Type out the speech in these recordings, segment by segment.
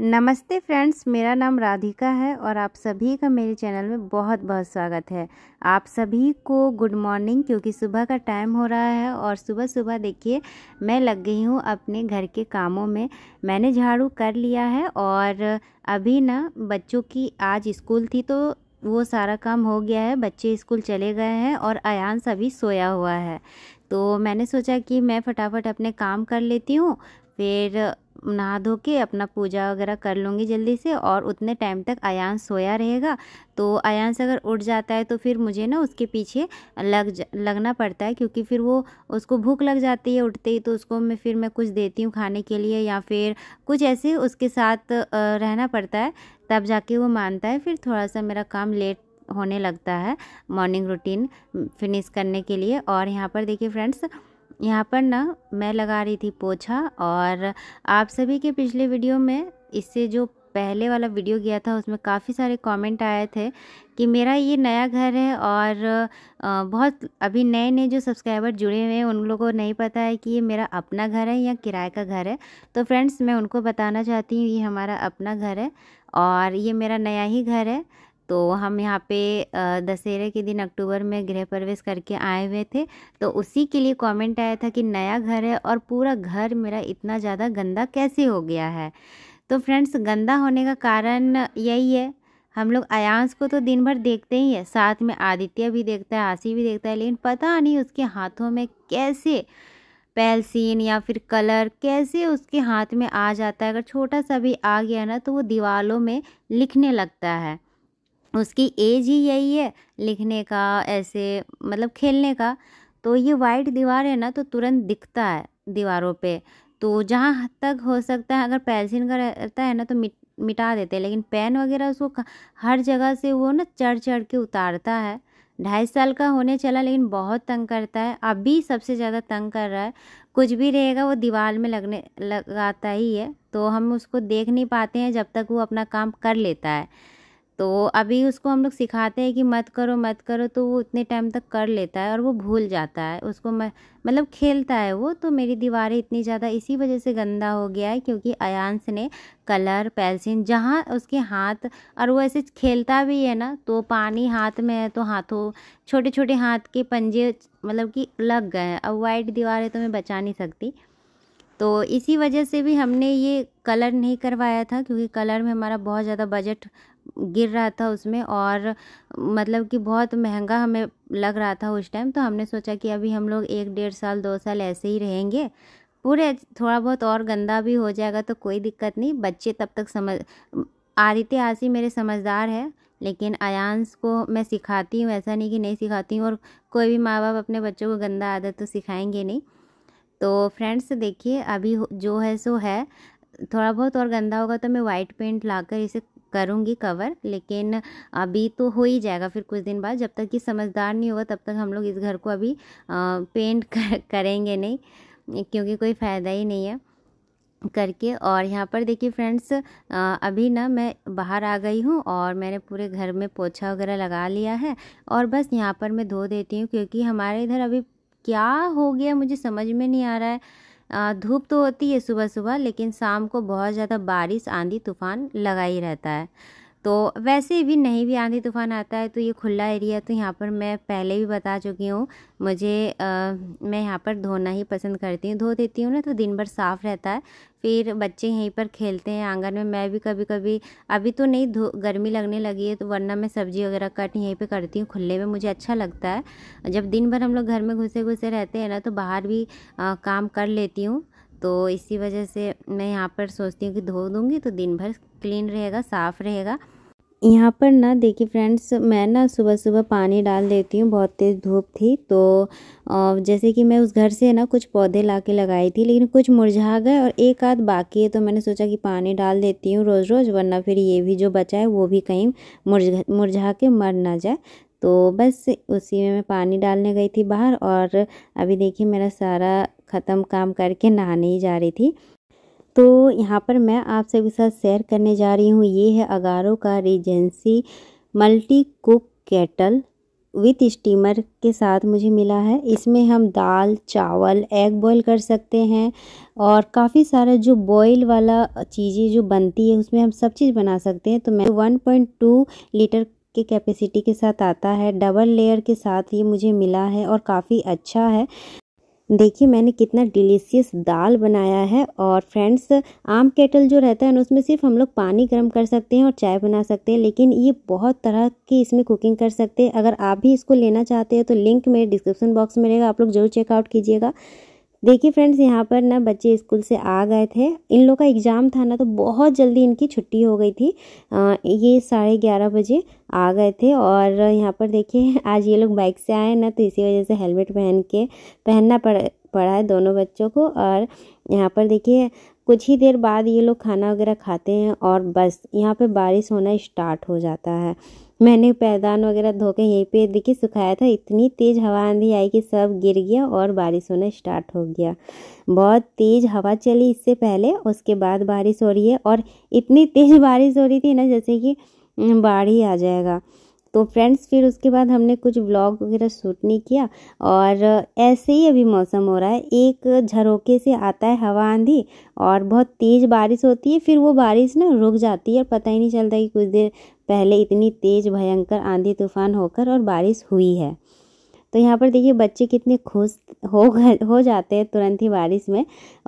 नमस्ते फ्रेंड्स मेरा नाम राधिका है और आप सभी का मेरे चैनल में बहुत बहुत स्वागत है आप सभी को गुड मॉर्निंग क्योंकि सुबह का टाइम हो रहा है और सुबह सुबह देखिए मैं लग गई हूँ अपने घर के कामों में मैंने झाड़ू कर लिया है और अभी ना बच्चों की आज स्कूल थी तो वो सारा काम हो गया है बच्चे स्कूल चले गए हैं और अयान सभी सोया हुआ है तो मैंने सोचा कि मैं फटाफट अपने काम कर लेती हूँ फिर नहा धो के अपना पूजा वगैरह कर लूँगी जल्दी से और उतने टाइम तक अयान सोया रहेगा तो अयांश अगर उठ जाता है तो फिर मुझे ना उसके पीछे लग लगना पड़ता है क्योंकि फिर वो उसको भूख लग जाती है उठते ही तो उसको मैं फिर मैं कुछ देती हूँ खाने के लिए या फिर कुछ ऐसे उसके साथ रहना पड़ता है तब जाके वो मानता है फिर थोड़ा सा मेरा काम लेट होने लगता है मॉर्निंग रूटीन फिनिश करने के लिए और यहाँ पर देखिए फ्रेंड्स यहाँ पर ना मैं लगा रही थी पोछा और आप सभी के पिछले वीडियो में इससे जो पहले वाला वीडियो गया था उसमें काफ़ी सारे कमेंट आए थे कि मेरा ये नया घर है और बहुत अभी नए नए जो सब्सक्राइबर जुड़े हुए हैं उन लोगों को नहीं पता है कि ये मेरा अपना घर है या किराए का घर है तो फ्रेंड्स मैं उनको बताना चाहती हूँ ये हमारा अपना घर है और ये मेरा नया ही घर है तो हम यहाँ पे दशहरे के दिन अक्टूबर में गृह प्रवेश करके आए हुए थे तो उसी के लिए कमेंट आया था कि नया घर है और पूरा घर मेरा इतना ज़्यादा गंदा कैसे हो गया है तो फ्रेंड्स गंदा होने का कारण यही है हम लोग अयांस को तो दिन भर देखते ही है साथ में आदित्य भी देखता है आशी भी देखता है लेकिन पता नहीं उसके हाथों में कैसे पेलसिन या फिर कलर कैसे उसके हाथ में आ जाता है अगर छोटा सा भी आ गया ना तो वो दीवारों में लिखने लगता है उसकी एज ही यही है लिखने का ऐसे मतलब खेलने का तो ये वाइट दीवार है ना तो तुरंत दिखता है दीवारों पे तो जहाँ तक हो सकता है अगर पेंसिल का रहता है ना तो मिट मिटा देते हैं लेकिन पेन वगैरह उसको हर जगह से वो ना चढ़ चढ़ के उतारता है ढाई साल का होने चला लेकिन बहुत तंग करता है अभी सबसे ज़्यादा तंग कर रहा है कुछ भी रहेगा वो दीवार में लगने लगाता ही है तो हम उसको देख नहीं पाते हैं जब तक वो अपना काम कर लेता है तो अभी उसको हम लोग सिखाते हैं कि मत करो मत करो तो वो इतने टाइम तक कर लेता है और वो भूल जाता है उसको मतलब खेलता है वो तो मेरी दीवारें इतनी ज़्यादा इसी वजह से गंदा हो गया है क्योंकि अयांश ने कलर पेंसिल जहाँ उसके हाथ और वो ऐसे खेलता भी है ना तो पानी हाथ में है तो हाथों छोटे छोटे हाथ के पंजे मतलब कि लग गए हैं अब वाइट दीवारें तो मैं बचा नहीं सकती तो इसी वजह से भी हमने ये कलर नहीं करवाया था क्योंकि कलर में हमारा बहुत ज़्यादा बजट गिर रहा था उसमें और मतलब कि बहुत महंगा हमें लग रहा था उस टाइम तो हमने सोचा कि अभी हम लोग एक डेढ़ साल दो साल ऐसे ही रहेंगे पूरे थोड़ा बहुत और गंदा भी हो जाएगा तो कोई दिक्कत नहीं बच्चे तब तक समझ आदित्य आसी मेरे समझदार है लेकिन अयांस को मैं सिखाती हूँ ऐसा नहीं कि नहीं सिखाती हूँ और कोई भी माँ बाप अपने बच्चों को गंदा आदत तो सिखाएंगे नहीं तो फ्रेंड्स देखिए अभी जो है सो है थोड़ा बहुत और गंदा होगा तो मैं वाइट पेंट लाकर इसे करूँगी कवर लेकिन अभी तो हो ही जाएगा फिर कुछ दिन बाद जब तक कि समझदार नहीं होगा तब तक हम लोग इस घर को अभी पेंट कर, करेंगे नहीं क्योंकि कोई फ़ायदा ही नहीं है करके और यहाँ पर देखिए फ्रेंड्स अभी ना मैं बाहर आ गई हूँ और मैंने पूरे घर में पोछा वगैरह लगा लिया है और बस यहाँ पर मैं धो देती हूँ क्योंकि हमारे इधर अभी क्या हो गया मुझे समझ में नहीं आ रहा है धूप तो होती है सुबह सुबह लेकिन शाम को बहुत ज़्यादा बारिश आंधी तूफ़ान लगा ही रहता है तो वैसे भी नहीं भी आंधी तूफान आता है तो ये खुला एरिया तो यहाँ पर मैं पहले भी बता चुकी हूँ मुझे आ, मैं यहाँ पर धोना ही पसंद करती हूँ धो देती हूँ ना तो दिन भर साफ़ रहता है फिर बच्चे यहीं पर खेलते हैं आंगन में मैं भी कभी कभी अभी तो नहीं धो गर्मी लगने लगी है तो वरना मैं सब्जी वगैरह कट यहीं पर करती हूँ खुले में मुझे अच्छा लगता है जब दिन भर हम लोग घर में घुसे घुसे रहते हैं ना तो बाहर भी आ, काम कर लेती हूँ तो इसी वजह से मैं यहाँ पर सोचती हूँ कि धो दूँगी तो दिन भर क्लीन रहेगा साफ़ रहेगा यहाँ पर ना देखिए फ्रेंड्स मैं ना सुबह सुबह पानी डाल देती हूँ बहुत तेज़ धूप थी तो जैसे कि मैं उस घर से ना कुछ पौधे ला के लगाई थी लेकिन कुछ मुरझा गए और एक आध बाकी है तो मैंने सोचा कि पानी डाल देती हूँ रोज़ रोज़ वरना फिर ये भी जो बचा है वो भी कहीं मुरझा मुरझा के मर ना जाए तो बस उसी में मैं पानी डालने गई थी बाहर और अभी देखिए मेरा सारा ख़त्म काम करके नहाने ही जा रही थी तो यहाँ पर मैं आप सभी साथ शेयर करने जा रही हूँ ये है अगारो का Regency multi cook kettle with steamer के साथ मुझे मिला है इसमें हम दाल चावल एग बॉईल कर सकते हैं और काफ़ी सारा जो बॉईल वाला चीज़ें जो बनती है उसमें हम सब चीज़ बना सकते हैं तो मैं 1.2 लीटर के कैपेसिटी के साथ आता है डबल लेयर के साथ ये मुझे मिला है और काफ़ी अच्छा है देखिए मैंने कितना डिलीशियस दाल बनाया है और फ्रेंड्स आम केटल जो रहता है ना उसमें सिर्फ हम लोग पानी गर्म कर सकते हैं और चाय बना सकते हैं लेकिन ये बहुत तरह की इसमें कुकिंग कर सकते हैं अगर आप भी इसको लेना चाहते हैं तो लिंक मेरे डिस्क्रिप्शन बॉक्स में रहेगा आप लोग जरूर चेकआउट कीजिएगा देखिए फ्रेंड्स यहाँ पर ना बच्चे स्कूल से आ गए थे इन लोग का एग्ज़ाम था ना तो बहुत जल्दी इनकी छुट्टी हो गई थी आ, ये साढ़े ग्यारह बजे आ गए थे और यहाँ पर देखिए आज ये लोग बाइक से आए ना तो इसी वजह से हेलमेट पहन के पहनना पड़ पड़ा है दोनों बच्चों को और यहाँ पर देखिए कुछ ही देर बाद ये लोग खाना वगैरह खाते हैं और बस यहाँ पे बारिश होना स्टार्ट हो जाता है मैंने पैदान वगैरह धो के यहीं पे देखिए सुखाया था इतनी तेज़ हवा आंधी आई कि सब गिर गया और बारिश होना स्टार्ट हो गया बहुत तेज़ हवा चली इससे पहले उसके बाद बारिश हो रही है और इतनी तेज़ बारिश हो रही थी ना जैसे कि बाढ़ ही आ जाएगा तो फ्रेंड्स फिर उसके बाद हमने कुछ ब्लॉग वगैरह शूट नहीं किया और ऐसे ही अभी मौसम हो रहा है एक झरोके से आता है हवा आंधी और बहुत तेज़ बारिश होती है फिर वो बारिश ना रुक जाती है और पता ही नहीं चलता कि कुछ देर पहले इतनी तेज़ भयंकर आंधी तूफान होकर और बारिश हुई है तो यहाँ पर देखिए बच्चे कितने खुश हो हो जाते हैं तुरंत ही बारिश में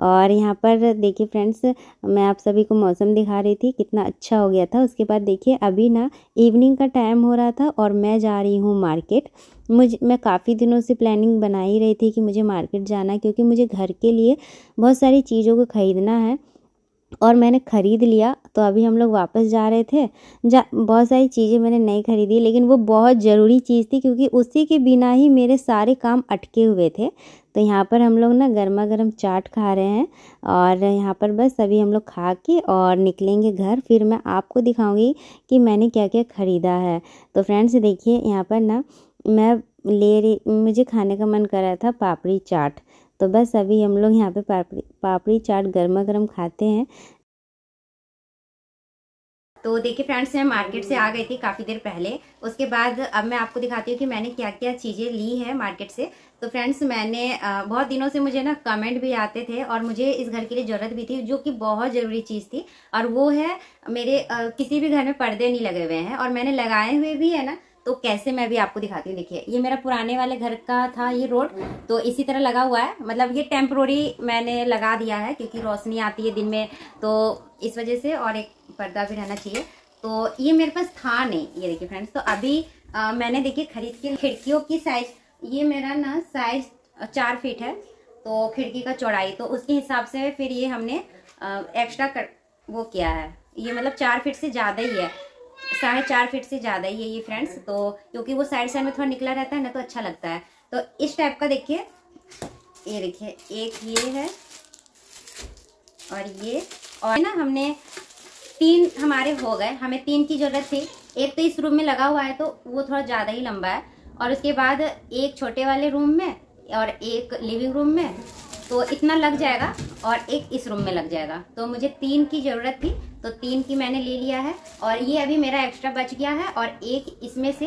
और यहाँ पर देखिए फ्रेंड्स मैं आप सभी को मौसम दिखा रही थी कितना अच्छा हो गया था उसके बाद देखिए अभी ना इवनिंग का टाइम हो रहा था और मैं जा रही हूँ मार्केट मुझ मैं काफ़ी दिनों से प्लानिंग बना ही रही थी कि मुझे मार्केट जाना क्योंकि मुझे घर के लिए बहुत सारी चीज़ों को ख़रीदना है और मैंने ख़रीद लिया तो अभी हम लोग वापस जा रहे थे जा बहुत सारी चीज़ें मैंने नहीं ख़रीदी लेकिन वो बहुत ज़रूरी चीज़ थी क्योंकि उसी के बिना ही मेरे सारे काम अटके हुए थे तो यहाँ पर हम लोग ना गर्मा गर्म चाट खा रहे हैं और यहाँ पर बस अभी हम लोग खा के और निकलेंगे घर फिर मैं आपको दिखाऊंगी कि मैंने क्या क्या ख़रीदा है तो फ्रेंड्स देखिए यहाँ पर ना मैं ले रही मुझे खाने का मन कर रहा था पापड़ी चाट तो बस अभी हम लोग यहाँ पे पापड़ी पापड़ी चाट गर्मा गर्म खाते हैं तो देखिए फ्रेंड्स मैं मार्केट से आ गई थी काफ़ी देर पहले उसके बाद अब मैं आपको दिखाती हूँ कि मैंने क्या क्या चीज़ें ली है मार्केट से तो फ्रेंड्स मैंने बहुत दिनों से मुझे ना कमेंट भी आते थे और मुझे इस घर के लिए ज़रूरत भी थी जो कि बहुत ज़रूरी चीज़ थी और वो है मेरे किसी भी घर में पर्दे नहीं लगे हुए हैं और मैंने लगाए हुए भी है ना तो कैसे मैं भी आपको दिखाती हूँ देखिए ये मेरा पुराने वाले घर का था ये रोड तो इसी तरह लगा हुआ है मतलब ये टेम्प्रोरी मैंने लगा दिया है क्योंकि रोशनी आती है दिन में तो इस वजह से और एक पर्दा भी रहना चाहिए तो ये मेरे पास था नहीं ये देखिए फ्रेंड्स तो अभी आ, मैंने देखिए खरीद के खिड़कियों की साइज ये मेरा ना साइज चार फीट है तो खिड़की का चौड़ाई तो उसके हिसाब से फिर ये हमने एक्स्ट्रा कर वो किया है ये मतलब चार फीट से ज़्यादा ही है साढ़े चार फीट से ज़्यादा ही है ये फ्रेंड्स तो क्योंकि वो साइड साइड में थोड़ा निकला रहता है ना तो अच्छा लगता है तो इस टाइप का देखिए ये देखिए एक ये है और ये और ना हमने तीन हमारे हो गए हमें तीन की ज़रूरत थी एक तो इस रूम में लगा हुआ है तो वो थोड़ा ज़्यादा ही लंबा है और उसके बाद एक छोटे वाले रूम में और एक लिविंग रूम में तो इतना लग जाएगा और एक इस रूम में लग जाएगा तो मुझे तीन की ज़रूरत थी तो तीन की मैंने ले लिया है और ये अभी मेरा एक्स्ट्रा बच गया है और एक इसमें से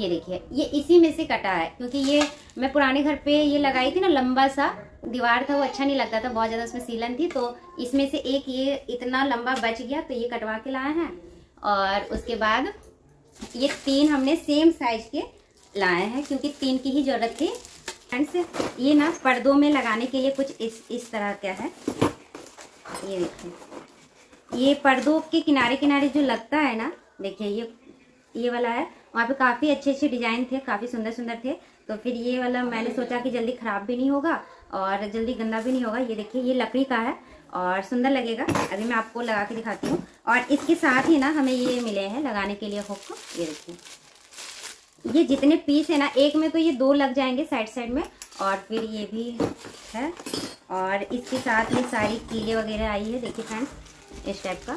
ये देखिए ये इसी में से कटा है क्योंकि ये मैं पुराने घर पे ये लगाई थी ना लंबा सा दीवार था वो अच्छा नहीं लगता था बहुत ज़्यादा उसमें सीलन थी तो इसमें से एक ये इतना लंबा बच गया तो ये कटवा के लाए हैं और उसके बाद ये तीन हमने सेम साइज के लाए हैं क्योंकि तीन की ही ज़रूरत थी फ्रेंड्स ये ना पर्दों में लगाने के लिए कुछ इस इस तरह का है ये देखिए ये पर्दों के किनारे किनारे जो लगता है ना देखिए ये ये वाला है वहाँ पे काफ़ी अच्छे अच्छे डिजाइन थे काफ़ी सुंदर सुंदर थे तो फिर ये वाला मैंने सोचा कि जल्दी ख़राब भी नहीं होगा और जल्दी गंदा भी नहीं होगा ये देखिए ये लकड़ी का है और सुंदर लगेगा अभी मैं आपको लगा के दिखाती हूँ और इसके साथ ही ना हमें ये मिले हैं लगाने के लिए हुक ये देखिए ये जितने पीस है ना एक में तो ये दो लग जाएंगे साइड साइड में और फिर ये भी है और इसके साथ ये सारी कीले वगैरह आई है देखिए फ्रेंड्स इस टाइप का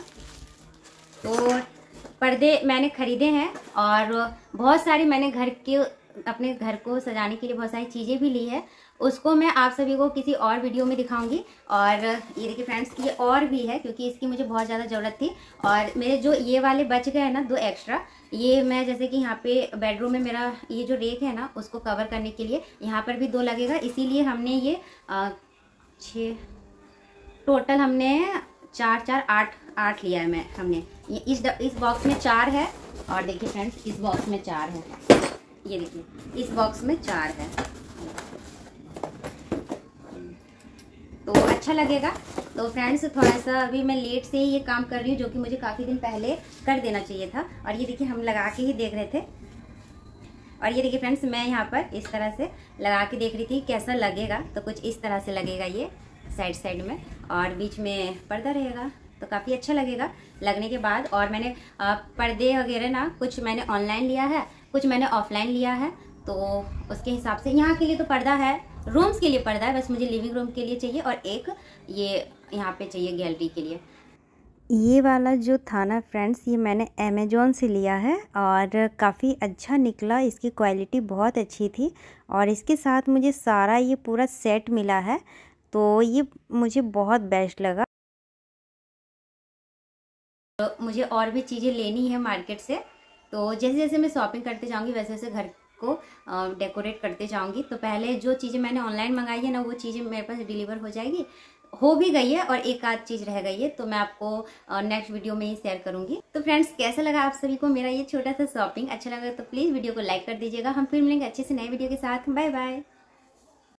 और तो पर्दे मैंने ख़रीदे हैं और बहुत सारी मैंने घर के अपने घर को सजाने के लिए बहुत सारी चीज़ें भी ली है उसको मैं आप सभी को किसी और वीडियो में दिखाऊंगी और ये देखिए फ्रेंड्स ये और भी है क्योंकि इसकी मुझे बहुत ज़्यादा ज़रूरत थी और मेरे जो ये वाले बच गए हैं ना दो एक्स्ट्रा ये मैं जैसे कि यहाँ पे बेडरूम में मेरा ये जो रेक है ना उसको कवर करने के लिए यहाँ पर भी दो लगेगा इसीलिए हमने ये छः टोटल हमने चार चार आठ आठ लिया है मैं हमने ये इस द, इस बॉक्स में चार है और देखिए फ्रेंड्स इस बॉक्स में चार है ये देखिए इस बॉक्स में चार है तो अच्छा लगेगा तो फ्रेंड्स थोड़ा सा अभी मैं लेट से ही ये काम कर रही हूँ जो कि मुझे काफ़ी दिन पहले कर देना चाहिए था और ये देखिए हम लगा के ही देख रहे थे और ये देखिए फ्रेंड्स मैं यहाँ पर इस तरह से लगा के देख रही थी कैसा लगेगा तो कुछ इस तरह से लगेगा ये साइड साइड में और बीच में पर्दा रहेगा तो काफ़ी अच्छा लगेगा लगने के बाद और मैंने पर्दे वगैरह ना कुछ मैंने ऑनलाइन लिया है कुछ मैंने ऑफलाइन लिया है तो उसके हिसाब से यहाँ के लिए तो पर्दा है रूम्स के लिए पर्दा है बस मुझे लिविंग रूम के लिए चाहिए और एक ये यहाँ पे चाहिए गैलरी के लिए ये वाला जो था ना फ्रेंड्स ये मैंने अमेजोन से लिया है और काफ़ी अच्छा निकला इसकी क्वालिटी बहुत अच्छी थी और इसके साथ मुझे सारा ये पूरा सेट मिला है तो ये मुझे बहुत बेस्ट लगा तो मुझे और भी चीज़ें लेनी है मार्केट से तो जैसे जैसे मैं शॉपिंग करते जाऊँगी वैसे वैसे घर को डेकोरेट करते जाऊँगी तो पहले जो चीज़ें मैंने ऑनलाइन मंगाई है ना वो चीज़ें मेरे पास डिलीवर हो जाएगी हो भी गई है और एक आध चीज़ रह गई है तो मैं आपको नेक्स्ट वीडियो में ही शेयर करूंगी तो फ्रेंड्स कैसा लगा आप सभी को मेरा ये छोटा सा शॉपिंग अच्छा लगा तो प्लीज़ वीडियो को लाइक कर दीजिएगा हम फिर मिलेंगे अच्छे से नए वीडियो के साथ बाय बाय